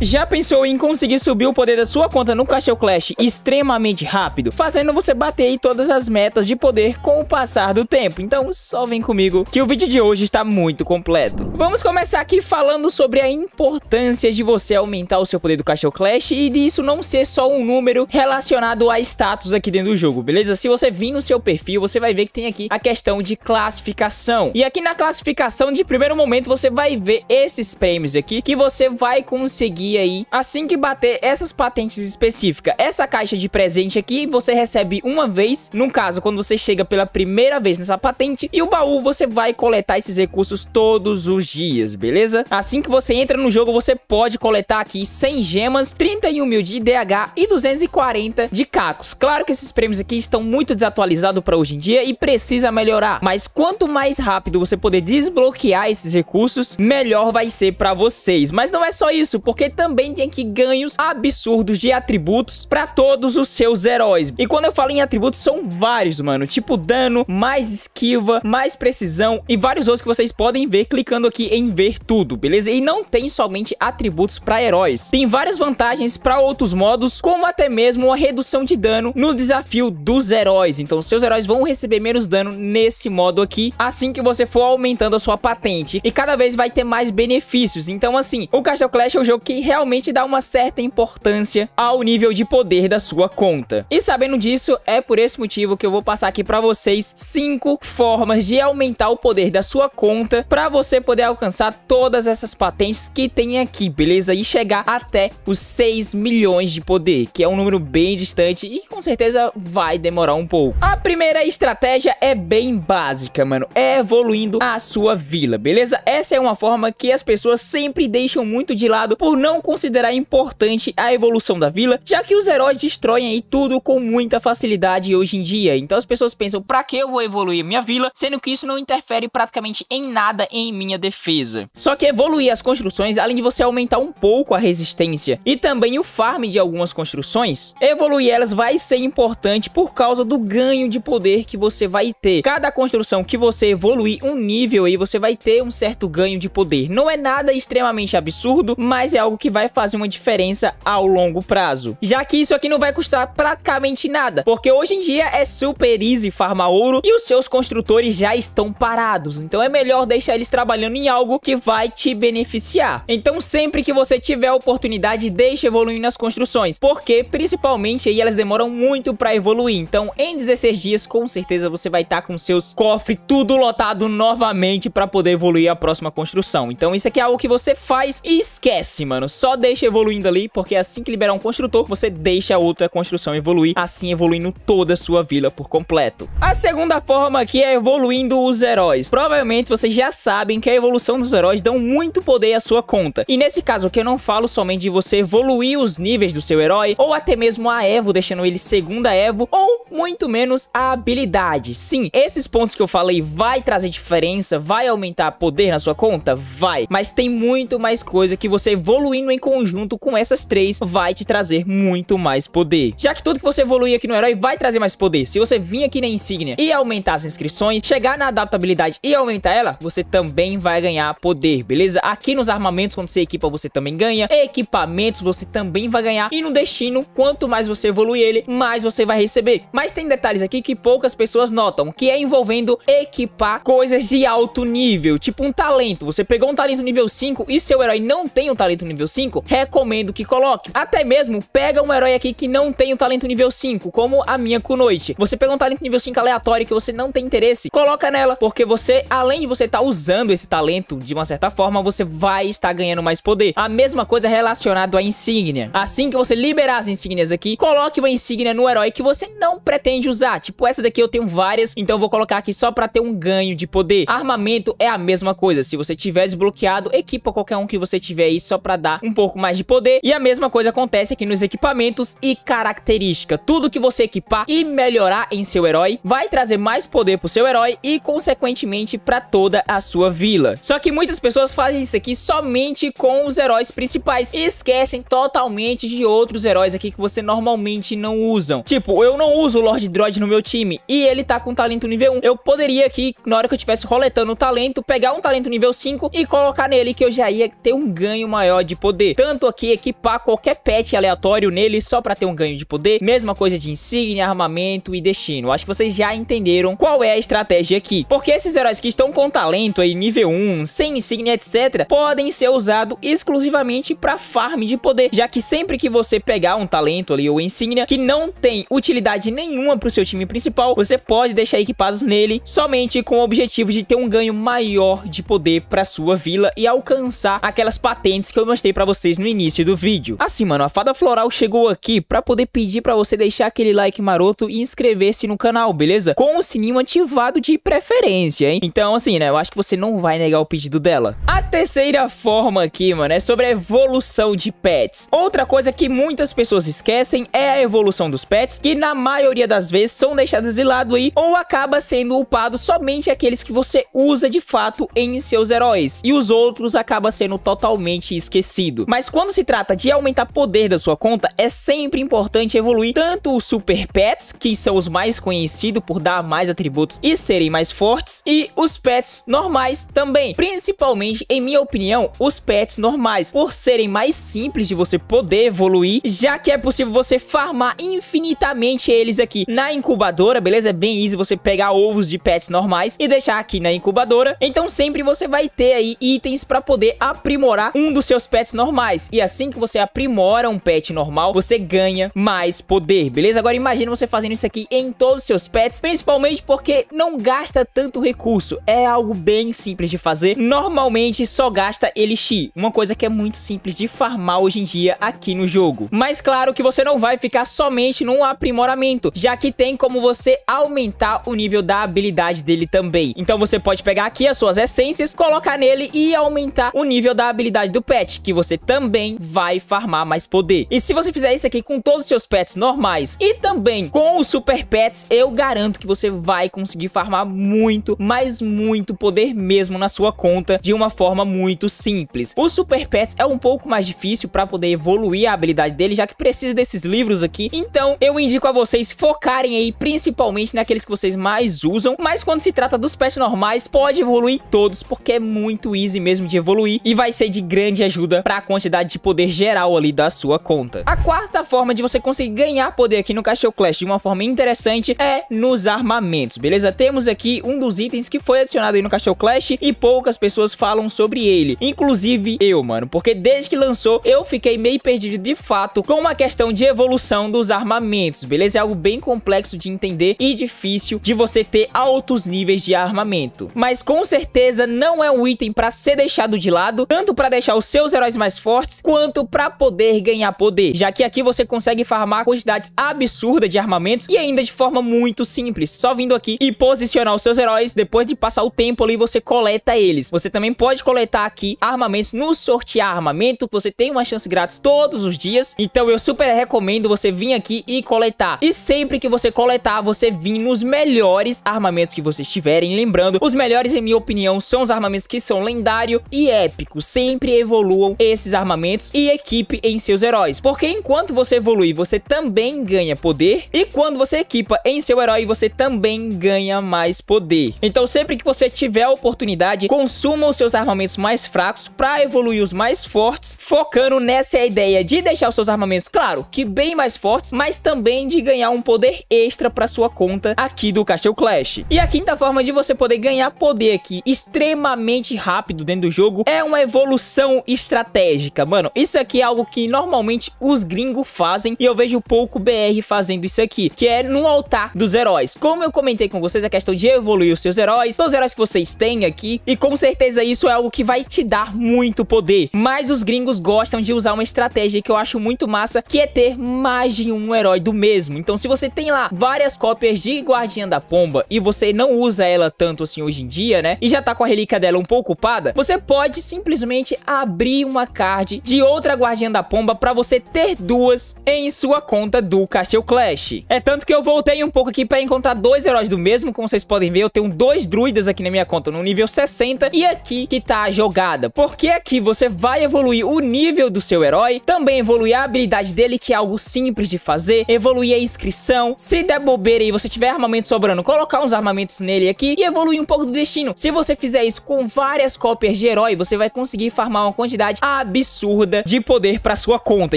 Já pensou em conseguir subir o poder da sua conta no Castle Clash extremamente rápido, fazendo você bater aí todas as metas de poder com o passar do tempo? Então só vem comigo que o vídeo de hoje está muito completo. Vamos começar aqui falando sobre a importância de você aumentar o seu poder do Castle Clash e disso não ser só um número relacionado a status aqui dentro do jogo, beleza? Se você vir no seu perfil, você vai ver que tem aqui a questão de classificação. E aqui na classificação, de primeiro momento, você vai ver esses prêmios aqui que você vai conseguir conseguir aí assim que bater essas patentes específicas. Essa caixa de presente aqui você recebe uma vez, no caso, quando você chega pela primeira vez nessa patente, e o baú você vai coletar esses recursos todos os dias, beleza? Assim que você entra no jogo, você pode coletar aqui 100 gemas, 31 mil de IDH e 240 de cacos. Claro que esses prêmios aqui estão muito desatualizados para hoje em dia e precisa melhorar, mas quanto mais rápido você poder desbloquear esses recursos, melhor vai ser para vocês. Mas não é só isso, porque também tem aqui ganhos absurdos de atributos para todos os seus heróis. E quando eu falo em atributos, são vários, mano. Tipo dano, mais esquiva, mais precisão e vários outros que vocês podem ver clicando aqui em ver tudo, beleza? E não tem somente atributos para heróis. Tem várias vantagens para outros modos, como até mesmo uma redução de dano no desafio dos heróis. Então, seus heróis vão receber menos dano nesse modo aqui, assim que você for aumentando a sua patente. E cada vez vai ter mais benefícios. Então, assim, o Castle Clash é um jogo que realmente dá uma certa importância ao nível de poder da sua conta. E sabendo disso, é por esse motivo que eu vou passar aqui para vocês cinco formas de aumentar o poder da sua conta para você poder alcançar todas essas patentes que tem aqui, beleza? E chegar até os 6 milhões de poder, que é um número bem distante e com certeza vai demorar um pouco. A primeira estratégia é bem básica, mano, é evoluindo a sua vila, beleza? Essa é uma forma que as pessoas sempre deixam muito de lado por não não considerar importante a evolução da vila, já que os heróis destroem aí tudo com muita facilidade hoje em dia. Então as pessoas pensam, pra que eu vou evoluir minha vila, sendo que isso não interfere praticamente em nada em minha defesa. Só que evoluir as construções, além de você aumentar um pouco a resistência e também o farm de algumas construções, evoluir elas vai ser importante por causa do ganho de poder que você vai ter. Cada construção que você evoluir um nível aí, você vai ter um certo ganho de poder. Não é nada extremamente absurdo, mas é algo que que vai fazer uma diferença ao longo prazo. Já que isso aqui não vai custar praticamente nada, porque hoje em dia é super easy farmar ouro e os seus construtores já estão parados, então é melhor deixar eles trabalhando em algo que vai te beneficiar. Então sempre que você tiver a oportunidade, deixe evoluindo as construções, porque principalmente aí elas demoram muito para evoluir, então em 16 dias com certeza você vai estar tá com seus cofres tudo lotado novamente para poder evoluir a próxima construção. Então isso aqui é algo que você faz e esquece, mano só deixa evoluindo ali, porque é assim que liberar um construtor, você deixa a outra construção evoluir, assim evoluindo toda a sua vila por completo. A segunda forma aqui é evoluindo os heróis. Provavelmente vocês já sabem que a evolução dos heróis dão muito poder à sua conta. E nesse caso aqui eu não falo somente de você evoluir os níveis do seu herói, ou até mesmo a Evo, deixando ele segunda Evo, ou muito menos a habilidade. Sim, esses pontos que eu falei vai trazer diferença, vai aumentar poder na sua conta? Vai. Mas tem muito mais coisa que você evoluindo evoluindo em conjunto com essas três vai te trazer muito mais poder. Já que tudo que você evoluir aqui no herói vai trazer mais poder. Se você vir aqui na insígnia e aumentar as inscrições, chegar na adaptabilidade e aumentar ela, você também vai ganhar poder, beleza? Aqui nos armamentos, quando você equipa, você também ganha. Equipamentos, você também vai ganhar. E no destino, quanto mais você evoluir ele, mais você vai receber. Mas tem detalhes aqui que poucas pessoas notam, que é envolvendo equipar coisas de alto nível, tipo um talento. Você pegou um talento nível 5 e seu herói não tem um talento nível nível 5, recomendo que coloque. Até mesmo pega um herói aqui que não tem o talento nível 5, como a minha Kunoichi. Você pega um talento nível 5 aleatório que você não tem interesse, coloca nela, porque você, além de você estar tá usando esse talento de uma certa forma, você vai estar ganhando mais poder. A mesma coisa relacionado à insígnia. Assim que você liberar as insígnias aqui, coloque uma insígnia no herói que você não pretende usar. Tipo, essa daqui eu tenho várias, então vou colocar aqui só pra ter um ganho de poder. Armamento é a mesma coisa. Se você tiver desbloqueado, equipa qualquer um que você tiver aí só pra dar um pouco mais de poder. E a mesma coisa acontece aqui nos equipamentos e característica. Tudo que você equipar e melhorar em seu herói vai trazer mais poder pro seu herói e, consequentemente, para toda a sua vila. Só que muitas pessoas fazem isso aqui somente com os heróis principais e esquecem totalmente de outros heróis aqui que você normalmente não usam. Tipo, eu não uso o Lord Droid no meu time e ele tá com talento nível 1. Eu poderia aqui, na hora que eu estivesse roletando o talento, pegar um talento nível 5 e colocar nele que eu já ia ter um ganho maior de poder poder. Tanto aqui equipar qualquer pet aleatório nele só pra ter um ganho de poder. Mesma coisa de insígnia, armamento e destino. Acho que vocês já entenderam qual é a estratégia aqui. Porque esses heróis que estão com talento aí, nível 1, sem insígnia, etc. Podem ser usados exclusivamente pra farm de poder. Já que sempre que você pegar um talento ali ou insígnia que não tem utilidade nenhuma pro seu time principal, você pode deixar equipados nele somente com o objetivo de ter um ganho maior de poder pra sua vila e alcançar aquelas patentes que eu mostrei pra vocês no início do vídeo. Assim, mano, a Fada Floral chegou aqui pra poder pedir pra você deixar aquele like maroto e inscrever-se no canal, beleza? Com o sininho ativado de preferência, hein? Então, assim, né, eu acho que você não vai negar o pedido dela. A terceira forma aqui, mano, é sobre a evolução de pets. Outra coisa que muitas pessoas esquecem é a evolução dos pets, que na maioria das vezes são deixadas de lado aí, ou acaba sendo upado somente aqueles que você usa de fato em seus heróis, e os outros acaba sendo totalmente esquecidos evoluído. Mas quando se trata de aumentar poder da sua conta, é sempre importante evoluir tanto os Super Pets, que são os mais conhecidos por dar mais atributos e serem mais fortes, e os pets normais também. Principalmente, em minha opinião, os pets normais, por serem mais simples de você poder evoluir, já que é possível você farmar infinitamente eles aqui na incubadora, beleza? É bem easy você pegar ovos de pets normais e deixar aqui na incubadora. Então sempre você vai ter aí itens para poder aprimorar um dos seus pets normais. E assim que você aprimora um pet normal, você ganha mais poder, beleza? Agora imagina você fazendo isso aqui em todos os seus pets, principalmente porque não gasta tanto recurso. É algo bem simples de fazer. Normalmente só gasta elixir, uma coisa que é muito simples de farmar hoje em dia aqui no jogo. Mas claro que você não vai ficar somente num aprimoramento, já que tem como você aumentar o nível da habilidade dele também. Então você pode pegar aqui as suas essências, colocar nele e aumentar o nível da habilidade do pet, que você você também vai farmar mais poder. E se você fizer isso aqui com todos os seus pets normais e também com os super pets, eu garanto que você vai conseguir farmar muito, mas muito poder mesmo na sua conta de uma forma muito simples. O super pets é um pouco mais difícil para poder evoluir a habilidade dele, já que precisa desses livros aqui. Então, eu indico a vocês focarem aí principalmente naqueles que vocês mais usam, mas quando se trata dos pets normais, pode evoluir todos, porque é muito easy mesmo de evoluir e vai ser de grande ajuda para aumentar a quantidade de poder geral ali da sua conta. A quarta forma de você conseguir ganhar poder aqui no Castle Clash de uma forma interessante é nos armamentos, beleza? Temos aqui um dos itens que foi adicionado aí no Castle Clash e poucas pessoas falam sobre ele, inclusive eu, mano, porque desde que lançou eu fiquei meio perdido de fato com uma questão de evolução dos armamentos, beleza? É algo bem complexo de entender e difícil de você ter altos níveis de armamento. Mas com certeza não é um item para ser deixado de lado, tanto para deixar os seus heróis mais fortes, quanto para poder ganhar poder, já que aqui você consegue farmar quantidades absurdas de armamentos e ainda de forma muito simples, só vindo aqui e posicionar os seus heróis, depois de passar o tempo ali você coleta eles. Você também pode coletar aqui armamentos no sortear armamento, você tem uma chance grátis todos os dias, então eu super recomendo você vir aqui e coletar. E sempre que você coletar, você vir nos melhores armamentos que vocês tiverem, lembrando, os melhores em minha opinião são os armamentos que são lendário e épico, sempre evoluam esses armamentos e equipe em seus heróis. Porque enquanto você evolui, você também ganha poder. E quando você equipa em seu herói, você também ganha mais poder. Então sempre que você tiver a oportunidade, consuma os seus armamentos mais fracos para evoluir os mais fortes, focando nessa ideia de deixar os seus armamentos, claro, que bem mais fortes, mas também de ganhar um poder extra para sua conta aqui do Castle Clash. E a quinta forma de você poder ganhar poder aqui extremamente rápido dentro do jogo é uma evolução estratégica estratégica. Mano, isso aqui é algo que normalmente os gringos fazem e eu vejo pouco BR fazendo isso aqui, que é no altar dos heróis. Como eu comentei com vocês, a é questão de evoluir os seus heróis, os heróis que vocês têm aqui, e com certeza isso é algo que vai te dar muito poder. Mas os gringos gostam de usar uma estratégia que eu acho muito massa, que é ter mais de um herói do mesmo. Então se você tem lá várias cópias de Guardiã da Pomba e você não usa ela tanto assim hoje em dia, né, e já tá com a relíquia dela um pouco ocupada, você pode simplesmente abrir uma card de outra Guardiã da Pomba para você ter duas em sua conta do Castle Clash. É tanto que eu voltei um pouco aqui para encontrar dois heróis do mesmo, como vocês podem ver, eu tenho dois druidas aqui na minha conta no nível 60 e aqui que tá a jogada. Porque aqui você vai evoluir o nível do seu herói, também evoluir a habilidade dele, que é algo simples de fazer, evoluir a inscrição, se der bobeira e você tiver armamento sobrando, colocar uns armamentos nele aqui e evoluir um pouco do destino. Se você fizer isso com várias cópias de herói, você vai conseguir farmar uma quantidade a absurda de poder para sua conta.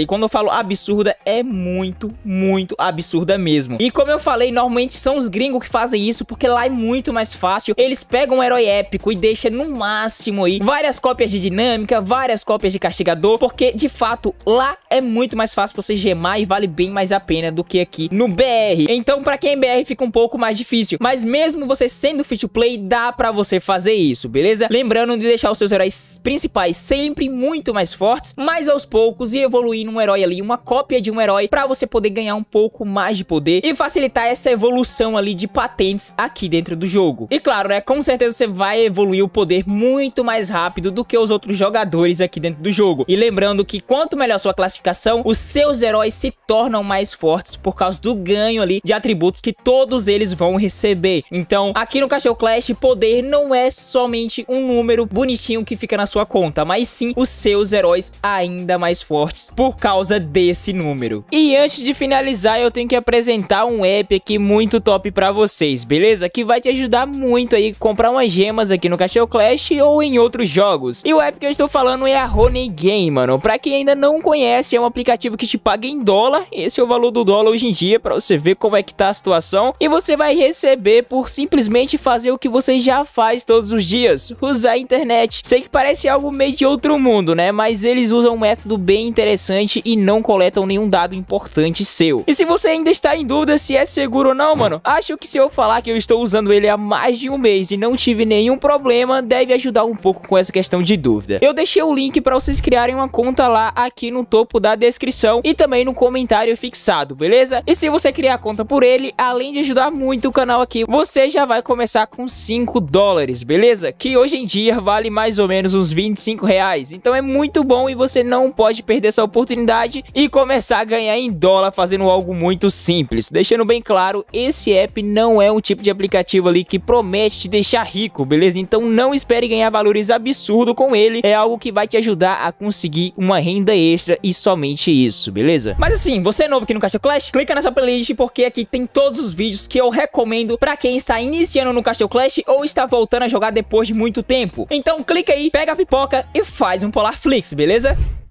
E quando eu falo absurda, é muito, muito absurda mesmo. E como eu falei, normalmente são os gringos que fazem isso, porque lá é muito mais fácil. Eles pegam um herói épico e deixam no máximo aí várias cópias de dinâmica, várias cópias de castigador, porque de fato lá é muito mais fácil você gemar e vale bem mais a pena do que aqui no BR. Então, para quem é BR fica um pouco mais difícil, mas mesmo você sendo free to play, dá para você fazer isso, beleza? Lembrando de deixar os seus heróis principais sempre muito muito mais fortes, mas aos poucos e evoluindo um herói ali, uma cópia de um herói, para você poder ganhar um pouco mais de poder e facilitar essa evolução ali de patentes aqui dentro do jogo. E claro, né, com certeza você vai evoluir o poder muito mais rápido do que os outros jogadores aqui dentro do jogo. E lembrando que quanto melhor sua classificação, os seus heróis se tornam mais fortes por causa do ganho ali de atributos que todos eles vão receber. Então, aqui no Cachorro Clash, poder não é somente um número bonitinho que fica na sua conta, mas sim os seus seus heróis ainda mais fortes por causa desse número. E antes de finalizar, eu tenho que apresentar um app aqui muito top pra vocês, beleza? Que vai te ajudar muito aí comprar umas gemas aqui no Cachorro Clash ou em outros jogos. E o app que eu estou falando é a Honey Game, mano. Pra quem ainda não conhece, é um aplicativo que te paga em dólar. Esse é o valor do dólar hoje em dia, pra você ver como é que tá a situação. E você vai receber por simplesmente fazer o que você já faz todos os dias, usar a internet. Sei que parece algo meio de outro mundo, né? Mas eles usam um método bem interessante e não coletam nenhum dado importante seu. E se você ainda está em dúvida se é seguro ou não, mano, acho que se eu falar que eu estou usando ele há mais de um mês e não tive nenhum problema, deve ajudar um pouco com essa questão de dúvida. Eu deixei o link para vocês criarem uma conta lá aqui no topo da descrição e também no comentário fixado, beleza? E se você criar a conta por ele, além de ajudar muito o canal aqui, você já vai começar com 5 dólares, beleza? Que hoje em dia vale mais ou menos uns 25 reais, então é muito muito bom e você não pode perder essa oportunidade e começar a ganhar em dólar fazendo algo muito simples. Deixando bem claro, esse app não é um tipo de aplicativo ali que promete te deixar rico, beleza? Então não espere ganhar valores absurdos com ele, é algo que vai te ajudar a conseguir uma renda extra e somente isso, beleza? Mas assim, você é novo aqui no Castle Clash, clica nessa playlist porque aqui tem todos os vídeos que eu recomendo pra quem está iniciando no Castle Clash ou está voltando a jogar depois de muito tempo. Então clica aí, pega a pipoca e faz um polar Netflix, beleza?